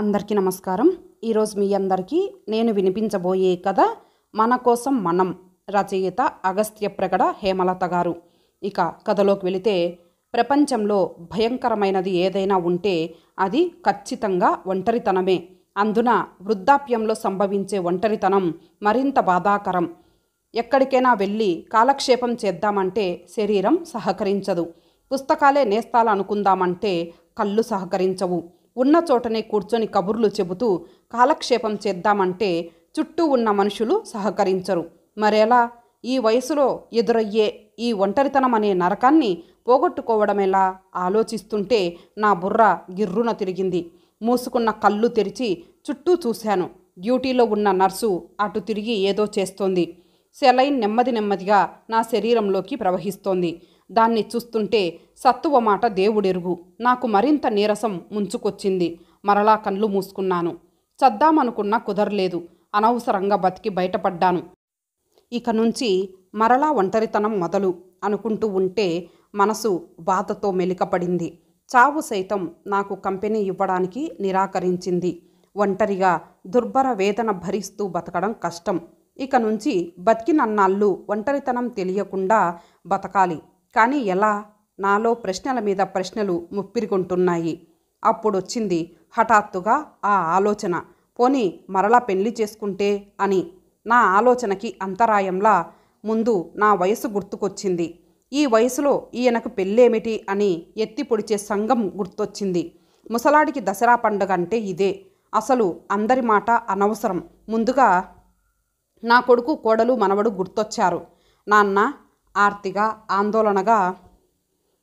అందరికీ నమస్కారం ఈరోజు మీ అందరికీ నేను వినిపించబోయే కథ మన కోసం మనం రచయిత అగస్త్య ప్రగడ హేమలత గారు ఇక కథలోకి వెళితే ప్రపంచంలో భయంకరమైనది ఏదైనా ఉంటే అది ఖచ్చితంగా ఒంటరితనమే అందున వృద్ధాప్యంలో సంభవించే ఒంటరితనం మరింత బాధాకరం ఎక్కడికైనా వెళ్ళి కాలక్షేపం చేద్దామంటే శరీరం సహకరించదు పుస్తకాలే నేస్తాలనుకుందామంటే కళ్ళు సహకరించవు ఉన్న చోటనే కూర్చొని కబుర్లు చెబుతూ కాలక్షేపం చేద్దామంటే చుట్టూ ఉన్న మనుషులు సహకరించరు మరెలా ఈ వయసులో ఎదురయ్యే ఈ ఒంటరితనం అనే నరకాన్ని పోగొట్టుకోవడమేలా ఆలోచిస్తుంటే నా బుర్ర గిర్రున తిరిగింది మూసుకున్న కళ్ళు తెరిచి చుట్టూ చూశాను డ్యూటీలో ఉన్న నర్సు అటు తిరిగి ఏదో చేస్తోంది సెలైన్ నెమ్మది నెమ్మదిగా నా శరీరంలోకి ప్రవహిస్తోంది దాన్ని చూస్తుంటే సత్తువ మాట దేవుడెరుగు నాకు మరింత నీరసం ముంచుకొచ్చింది మరలా కళ్ళు మూసుకున్నాను చద్దామనుకున్నా కుదరలేదు అనవసరంగా బతికి బయటపడ్డాను ఇక నుంచి మరలా ఒంటరితనం మొదలు అనుకుంటూ ఉంటే మనసు బాధతో మెలికపడింది చావు సైతం నాకు కంపెనీ ఇవ్వడానికి నిరాకరించింది ఒంటరిగా దుర్భర వేదన భరిస్తూ బతకడం కష్టం ఇక నుంచి బతికినన్నాళ్ళు ఒంటరితనం తెలియకుండా బతకాలి కానీ ఎలా నాలో ప్రశ్నల మీద ప్రశ్నలు ముప్పిరిగొంటున్నాయి అప్పుడొచ్చింది హఠాత్తుగా ఆ ఆలోచన పోనీ మరలా పెళ్లి చేసుకుంటే అని నా ఆలోచనకి అంతరాయంలా ముందు నా వయసు గుర్తుకొచ్చింది ఈ వయసులో ఈయనకు పెళ్ళేమిటి అని ఎత్తి పొడిచే సంఘం గుర్తొచ్చింది ముసలాడికి దసరా పండుగ అంటే ఇదే అసలు అందరి మాట అనవసరం ముందుగా నా కొడుకు కోడలు మనవడు గుర్తొచ్చారు నాన్న ఆర్తిగా ఆందోళనగా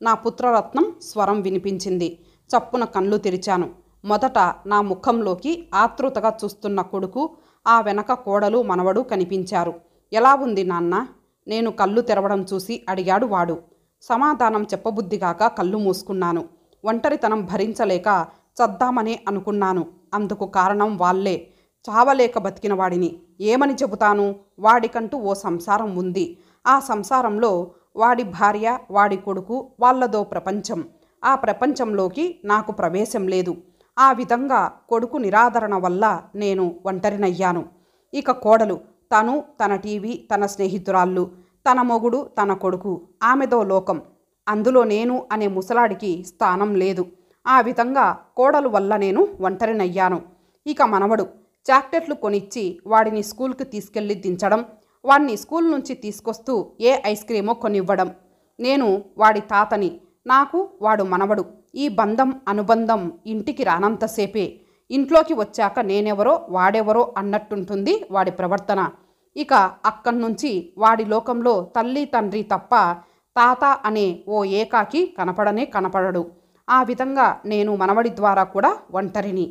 నా పుత్రరత్నం స్వరం వినిపించింది చప్పున కళ్ళు తెరిచాను మొదట నా ముఖంలోకి ఆతృతగా చూస్తున్న కొడుకు ఆ వెనక కోడలు మనవడు కనిపించారు ఎలా ఉంది నాన్న నేను కళ్ళు తెరవడం చూసి అడిగాడు వాడు సమాధానం చెప్పబుద్ధిగాక కళ్ళు మూసుకున్నాను ఒంటరితనం భరించలేక చద్దామనే అనుకున్నాను అందుకు కారణం వాళ్లే చావలేక బతికిన వాడిని ఏమని చెబుతాను వాడికంటూ ఓ సంసారం ఉంది ఆ సంసారంలో వాడి భార్య వాడి కొడుకు వాళ్ళదో ప్రపంచం ఆ ప్రపంచంలోకి నాకు ప్రవేశం లేదు ఆ విధంగా కొడుకు నిరాదరణ వల్ల నేను ఒంటరినయ్యాను ఇక కోడలు తను తన టీవీ తన స్నేహితురాళ్ళు తన మొగుడు తన కొడుకు ఆమెదో లోకం అందులో నేను అనే ముసలాడికి స్థానం లేదు ఆ విధంగా కోడలు వల్ల నేను ఒంటరినయ్యాను ఇక మనవడు చాక్లెట్లు కొనిచ్చి వాడిని స్కూల్కి తీసుకెళ్లి దించడం వాణ్ణి స్కూల్ నుంచి తీసుకొస్తూ ఏ ఐస్ క్రీమో కొనివ్వడం నేను వాడి తాతని నాకు వాడు మనవడు ఈ బంధం అనుబంధం ఇంటికి రానంతసేపే ఇంట్లోకి వచ్చాక నేనెవరో వాడెవరో అన్నట్టుంటుంది వాడి ప్రవర్తన ఇక అక్కడి నుంచి వాడి లోకంలో తల్లి తండ్రి తప్ప తాత అనే ఓ ఏకాకి కనపడనే కనపడడు ఆ విధంగా నేను మనవడి ద్వారా కూడా ఒంటరిని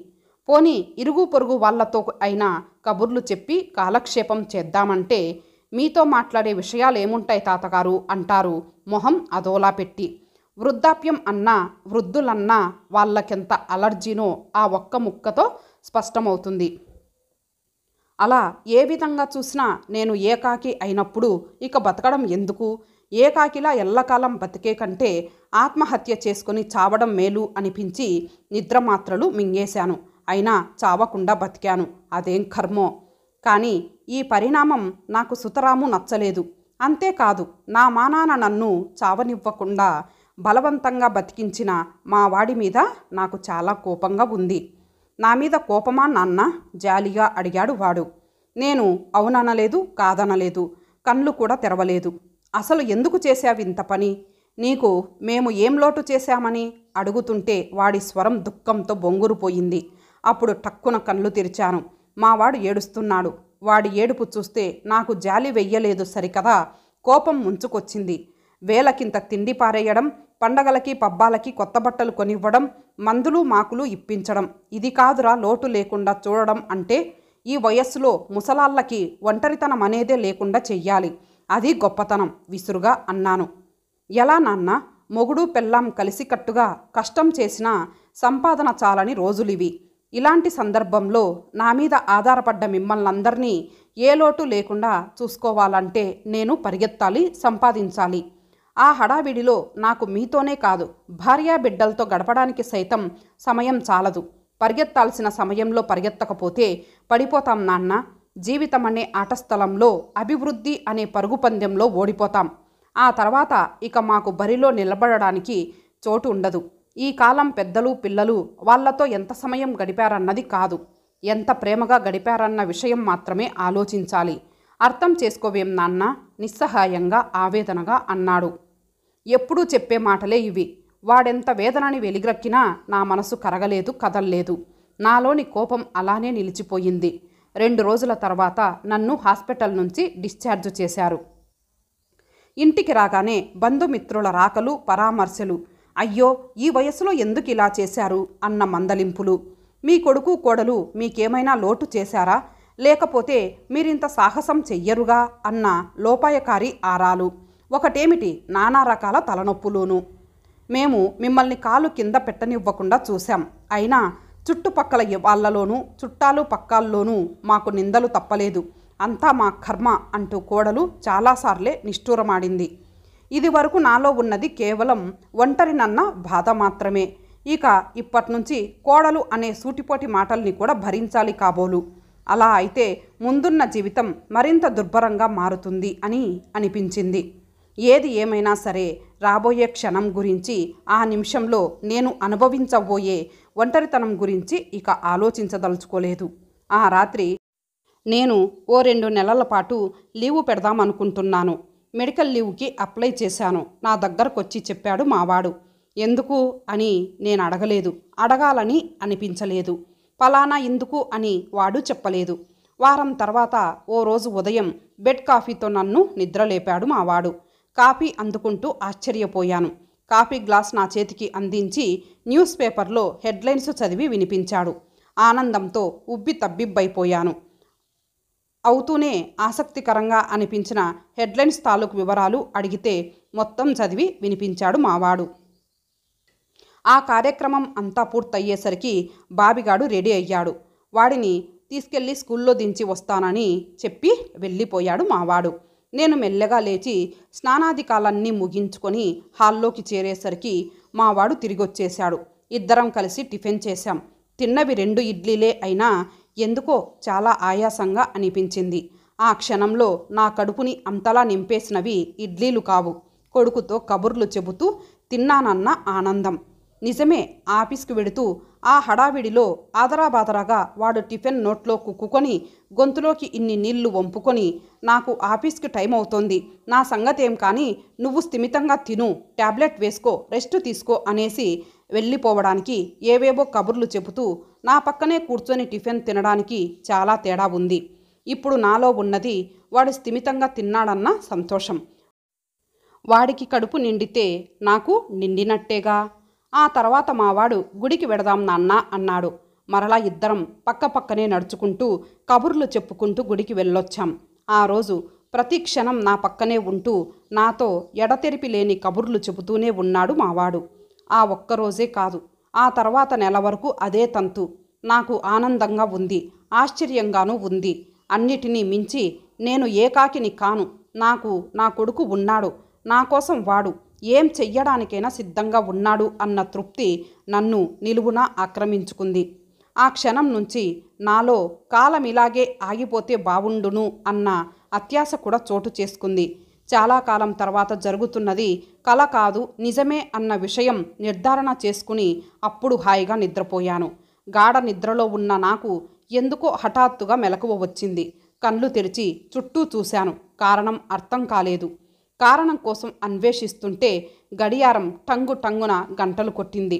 పోని ఇరుగు పొరుగు వాళ్లతో అయినా కబుర్లు చెప్పి కాలక్షేపం చేద్దామంటే మీతో మాట్లాడే విషయాలు ఏముంటాయి తాతగారు అంటారు మొహం అదోలా పెట్టి వృద్ధాప్యం అన్నా వృద్ధులన్నా వాళ్ళకెంత అలర్జీనో ఆ ఒక్క ముక్కతో స్పష్టమవుతుంది అలా ఏ విధంగా చూసినా నేను ఏకాకి అయినప్పుడు ఇక బతకడం ఎందుకు ఏకాకిలా ఎల్లకాలం బతికే కంటే ఆత్మహత్య చేసుకుని చావడం మేలు అనిపించి నిద్రమాత్రలు మింగేశాను అయినా చావకుండా బతికాను అదేం కర్మో కానీ ఈ పరిణామం నాకు సుతరాము నచ్చలేదు అంతేకాదు నా మానాన నన్ను చావనివ్వకుండా బలవంతంగా బతికించిన మా వాడి మీద నాకు చాలా కోపంగా ఉంది నా మీద కోపమా నాన్న జాలిగా అడిగాడు వాడు నేను అవుననలేదు కాదనలేదు కళ్ళు కూడా తెరవలేదు అసలు ఎందుకు చేశావు ఇంత పని నీకు మేము ఏం లోటు చేశామని అడుగుతుంటే వాడి స్వరం దుఃఖంతో బొంగురుపోయింది అప్పుడు టక్కున కళ్ళు తెరిచాను మావాడు ఏడుస్తున్నాడు వాడి ఏడుపు చూస్తే నాకు జాలి వెయ్యలేదు సరికదా కోపం ముంచుకొచ్చింది వేలకింత తిండి పారేయడం పండగలకి పబ్బాలకి కొత్త బట్టలు కొనివ్వడం మందులు మాకులు ఇప్పించడం ఇది కాదురా లోటు లేకుండా చూడడం అంటే ఈ వయస్సులో ముసలాళ్ళకి ఒంటరితనం అనేదే లేకుండా చెయ్యాలి అది గొప్పతనం విసురుగా అన్నాను ఎలా నాన్న మొగుడు పెళ్ళాం కలిసికట్టుగా కష్టం చేసినా సంపాదన చాలని రోజులివి ఇలాంటి సందర్భంలో నా మీద ఆధారపడ్డ మిమ్మల్ని అందరినీ ఏ లోటు లేకుండా చూసుకోవాలంటే నేను పరిగెత్తాలి సంపాదించాలి ఆ హడావిడిలో నాకు మీతోనే కాదు భార్యా బిడ్డలతో గడపడానికి సైతం సమయం చాలదు పరిగెత్తాల్సిన సమయంలో పరిగెత్తకపోతే పడిపోతాం నాన్న జీవితం అనే ఆటస్థలంలో అభివృద్ధి అనే పరుగు పందెంలో ఓడిపోతాం ఆ తర్వాత ఇక మాకు బరిలో నిలబడడానికి చోటు ఉండదు ఈ కాలం పెద్దలు పిల్లలు వాళ్లతో ఎంత సమయం గడిపారన్నది కాదు ఎంత ప్రేమగా గడిపారన్న విషయం మాత్రమే ఆలోచించాలి అర్థం చేసుకోవేం నాన్న నిస్సహాయంగా ఆవేదనగా అన్నాడు ఎప్పుడూ చెప్పే మాటలే ఇవి వాడెంత వేదనని వెలిగ్రక్కినా నా మనసు కరగలేదు కదల్లేదు నాలోని కోపం అలానే నిలిచిపోయింది రెండు రోజుల తర్వాత నన్ను హాస్పిటల్ నుంచి డిశ్చార్జ్ చేశారు ఇంటికి రాగానే బంధుమిత్రుల రాకలు పరామర్శలు అయ్యో ఈ వయస్సులో ఎందుకు ఇలా చేశారు అన్న మందలింపులు మీ కొడుకు కోడలు మీకేమైనా లోటు చేశారా లేకపోతే మీరింత సాహసం చెయ్యరుగా అన్న లోపాయకారి ఆరాలు ఒకటేమిటి నానా రకాల తలనొప్పులును మేము మిమ్మల్ని కాలు కింద పెట్టనివ్వకుండా చూశాం అయినా చుట్టుపక్కల వాళ్ళలోనూ చుట్టాలు పక్కాల్లోనూ మాకు నిందలు తప్పలేదు అంతా మా కర్మ అంటూ కోడలు చాలాసార్లే నిష్ఠూరమాడింది ఇది వరకు నాలో ఉన్నది కేవలం ఒంటరినన్న బాధ మాత్రమే ఇక ఇప్పటి నుంచి కోడలు అనే సూటిపోటి మాటల్ని కూడా భరించాలి కాబోలు అలా అయితే ముందున్న జీవితం మరింత దుర్భరంగా మారుతుంది అని అనిపించింది ఏది ఏమైనా సరే రాబోయే క్షణం గురించి ఆ నిమిషంలో నేను అనుభవించబోయే ఒంటరితనం గురించి ఇక ఆలోచించదలుచుకోలేదు ఆ రాత్రి నేను ఓ రెండు నెలల పాటు లీవు పెడదామనుకుంటున్నాను మెడికల్ లీవ్కి అప్లై చేశాను నా దగ్గరకు వచ్చి చెప్పాడు మావాడు ఎందుకు అని నేను అడగలేదు అడగాలని అనిపించలేదు ఫలానా ఎందుకు అని వాడు చెప్పలేదు వారం తర్వాత ఓ రోజు ఉదయం బెడ్ కాఫీతో నన్ను నిద్రలేపాడు మావాడు కాఫీ అందుకుంటూ ఆశ్చర్యపోయాను కాఫీ గ్లాస్ నా చేతికి అందించి న్యూస్ పేపర్లో హెడ్లైన్స్ చదివి వినిపించాడు ఆనందంతో ఉబ్బి తబ్బిబ్బైపోయాను అవుతూనే ఆసక్తికరంగా అనిపించిన హెడ్లైన్స్ తాలూకు వివరాలు అడిగితే మొత్తం చదివి వినిపించాడు మావాడు ఆ కార్యక్రమం అంతా పూర్తయ్యేసరికి బాబిగాడు రెడీ అయ్యాడు వాడిని తీసుకెళ్ళి స్కూల్లో దించి వస్తానని చెప్పి వెళ్ళిపోయాడు మావాడు నేను మెల్లగా లేచి స్నానాధికాలన్నీ ముగించుకొని హాల్లోకి చేరేసరికి మావాడు తిరిగొచ్చేశాడు ఇద్దరం కలిసి టిఫిన్ చేశాం తిన్నవి రెండు ఇడ్లీలే అయినా ఎందుకో చాలా ఆయాసంగా అనిపించింది ఆ క్షణంలో నా కడుపుని అంతలా నింపేసినవి ఇడ్లీలు కావు కొడుకుతో కబుర్లు చెబుతూ తిన్నానన్న ఆనందం నిజమే ఆఫీస్కి వెడుతూ ఆ హడావిడిలో ఆదరాబాదరాగా వాడు టిఫిన్ నోట్లో కుక్కుకొని గొంతులోకి ఇన్ని నీళ్లు వంపుకొని నాకు ఆఫీస్కి టైం అవుతోంది నా సంగతేం కానీ నువ్వు స్థిమితంగా తిను ట్యాబ్లెట్ వేసుకో రెస్ట్ తీసుకో అనేసి వెళ్ళిపోవడానికి ఏవేవో కబుర్లు చెబుతూ నా పక్కనే కూర్చొని టిఫిన్ తినడానికి చాలా తేడా ఉంది ఇప్పుడు నాలో ఉన్నది వాడు స్థిమితంగా తిన్నాడన్న సంతోషం వాడికి కడుపు నిండితే నాకు నిండినట్టేగా ఆ తర్వాత మావాడు గుడికి వెడదాం నాన్న అన్నాడు మరలా ఇద్దరం పక్క పక్కనే నడుచుకుంటూ కబుర్లు చెప్పుకుంటూ గుడికి వెళ్ళొచ్చాం ఆ రోజు ప్రతి క్షణం నా పక్కనే ఉంటూ నాతో ఎడతెరిపి లేని కబుర్లు చెబుతూనే ఉన్నాడు మావాడు ఆ ఒక్కరోజే కాదు ఆ తర్వాత నెల వరకు అదే తంతు నాకు ఆనందంగా ఉంది ఆశ్చర్యంగానూ ఉంది అన్నిటినీ మించి నేను ఏకాకిని కాను నాకు నా కొడుకు ఉన్నాడు నా కోసం వాడు ఏం చెయ్యడానికైనా సిద్ధంగా ఉన్నాడు అన్న తృప్తి నన్ను నిలువున ఆక్రమించుకుంది ఆ క్షణం నుంచి నాలో కాలం ఇలాగే ఆగిపోతే బావుండును అన్న అత్యాశ కూడా చోటు చేసుకుంది చాలా కాలం తర్వాత జరుగుతున్నది కల కాదు నిజమే అన్న విషయం నిర్ధారణ చేసుకుని అప్పుడు హాయిగా నిద్రపోయాను గాఢ నిద్రలో ఉన్న నాకు ఎందుకో హఠాత్తుగా మెలకువ వచ్చింది కళ్ళు తెరిచి చుట్టూ చూశాను కారణం అర్థం కాలేదు కారణం కోసం అన్వేషిస్తుంటే గడియారం టంగు టంగున గంటలు కొట్టింది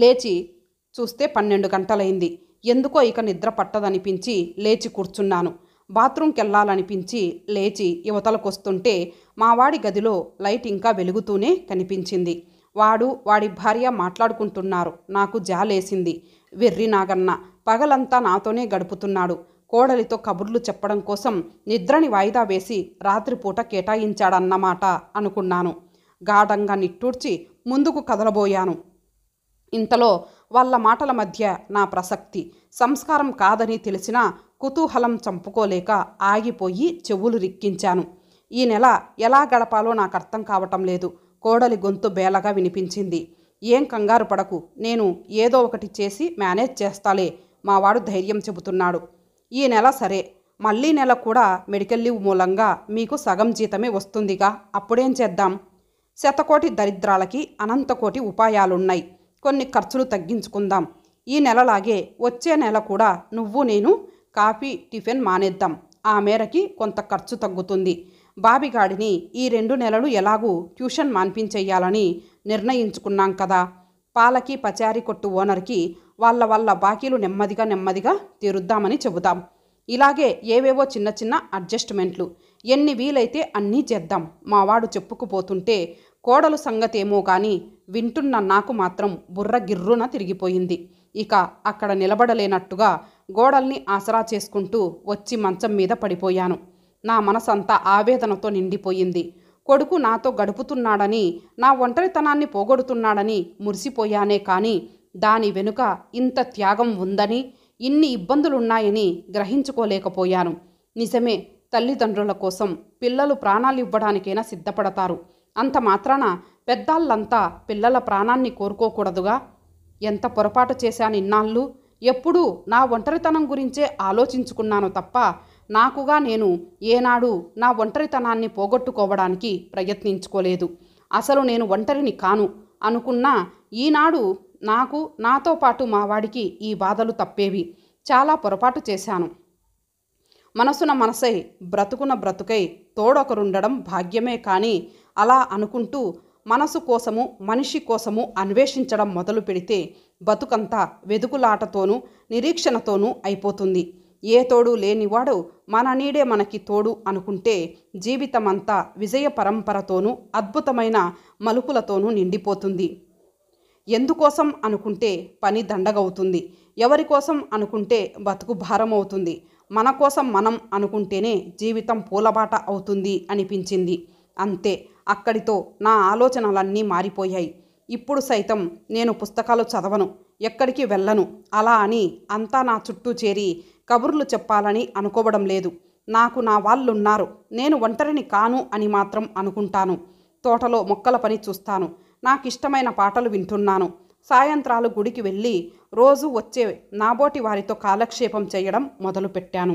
లేచి చూస్తే పన్నెండు గంటలైంది ఎందుకో ఇక నిద్ర పట్టదనిపించి లేచి కూర్చున్నాను బాత్రూంకి వెళ్ళాలనిపించి లేచి యువతలకొస్తుంటే మావాడి గదిలో లైట్ ఇంకా వెలుగుతూనే కనిపించింది వాడు వాడి భార్య మాట్లాడుకుంటున్నారు నాకు జాలేసింది వెర్రి నాగన్న పగలంతా నాతోనే గడుపుతున్నాడు కోడలితో కబుర్లు చెప్పడం కోసం నిద్రని వాయిదా వేసి రాత్రిపూట కేటాయించాడన్నమాట అనుకున్నాను గాఢంగా నిట్టూర్చి ముందుకు కదలబోయాను ఇంతలో వాళ్ళ మాటల మధ్య నా ప్రసక్తి సంస్కారం కాదని తెలిసినా కుతూహలం చంపుకోలేక ఆగిపోయి చెవులు రిక్కించాను ఈ నెల ఎలా గడపాలో నాకు అర్థం కావటం లేదు కోడలి గొంతు బేలగా వినిపించింది ఏం కంగారు పడకు నేను ఏదో ఒకటి చేసి మేనేజ్ చేస్తాలే మావాడు ధైర్యం చెబుతున్నాడు ఈ నెల సరే మళ్ళీ నెల కూడా మెడికల్ లీవ్ మూలంగా మీకు సగం జీతమే వస్తుందిగా అప్పుడేం చేద్దాం శతకోటి దరిద్రాలకి అనంతకోటి ఉపాయాలున్నాయి కొన్ని ఖర్చులు తగ్గించుకుందాం ఈ నెలలాగే వచ్చే నెల కూడా నువ్వు నేను కాఫీ టిఫిన్ మానేద్దాం ఆ మేరకి కొంత ఖర్చు తగ్గుతుంది బాబిగాడిని ఈ రెండు నెలలు ఎలాగూ ట్యూషన్ మాన్పించేయాలని నిర్ణయించుకున్నాం కదా పాలకి పచారీ కొట్టు ఓనర్కి వాళ్ళ వాళ్ళ బాకీలు నెమ్మదిగా నెమ్మదిగా తీరుద్దామని చెబుదాం ఇలాగే ఏవేవో చిన్న చిన్న అడ్జస్ట్మెంట్లు ఎన్ని వీలైతే అన్నీ చేద్దాం మావాడు చెప్పుకుపోతుంటే కోడలు సంగతేమో కానీ వింటున్న నాకు మాత్రం బుర్ర గిర్రున తిరిగిపోయింది ఇక అక్కడ నిలబడలేనట్టుగా గోడల్ని ఆసరా చేసుకుంటూ వచ్చి మంచం మీద పడిపోయాను నా మనసంతా ఆవేదనతో నిండిపోయింది కొడుకు నాతో గడుపుతున్నాడని నా ఒంటరితనాన్ని పోగొడుతున్నాడని మురిసిపోయానే కానీ దాని వెనుక ఇంత త్యాగం ఉందని ఇన్ని ఇబ్బందులున్నాయని గ్రహించుకోలేకపోయాను నిజమే తల్లిదండ్రుల కోసం పిల్లలు ప్రాణాలు ఇవ్వడానికైనా సిద్ధపడతారు అంత మాత్రాన పెద్దాళ్ళంతా పిల్లల ప్రాణాన్ని కోరుకోకూడదుగా ఎంత పొరపాటు చేశాను ఇన్నాళ్ళు ఎప్పుడూ నా ఒంటరితనం గురించే ఆలోచించుకున్నాను తప్ప నాకుగా నేను ఏనాడు నా ఒంటరితనాన్ని పోగొట్టుకోవడానికి ప్రయత్నించుకోలేదు అసలు నేను ఒంటరిని కాను అనుకున్నా ఈనాడు నాకు నాతో పాటు మావాడికి ఈ బాధలు తప్పేవి చాలా పొరపాటు చేశాను మనసున మనసై బ్రతుకున బ్రతుకై తోడొకరుండడం భాగ్యమే కానీ అలా అనుకుంటూ మనసు కోసము మనిషి కోసము అన్వేషించడం మొదలు పెడితే బతుకంతా వెదుకులాటతోనూ నిరీక్షణతోనూ అయిపోతుంది ఏ తోడు లేనివాడు మన నీడే మనకి తోడు అనుకుంటే జీవితమంతా విజయ పరంపరతోనూ అద్భుతమైన మలుపులతోనూ నిండిపోతుంది ఎందుకోసం అనుకుంటే పని దండగవుతుంది ఎవరి కోసం అనుకుంటే బతుకు భారం అవుతుంది మన కోసం మనం అనుకుంటేనే జీవితం పూలబాట అవుతుంది అనిపించింది అంతే అక్కడితో నా ఆలోచనలన్నీ మారిపోయాయి ఇప్పుడు సైతం నేను పుస్తకాలు చదవను ఎక్కడికి వెళ్ళను అలా అని అంతా నా చుట్టూ చేరి కబుర్లు చెప్పాలని అనుకోవడం లేదు నాకు నా వాళ్ళున్నారు నేను ఒంటరిని కాను అని మాత్రం అనుకుంటాను తోటలో మొక్కల పని చూస్తాను నాకిష్టమైన పాటలు వింటున్నాను సాయంత్రాలు గుడికి వెళ్ళి రోజు వచ్చే నాబోటి వారితో కాలక్షేపం చేయడం మొదలుపెట్టాను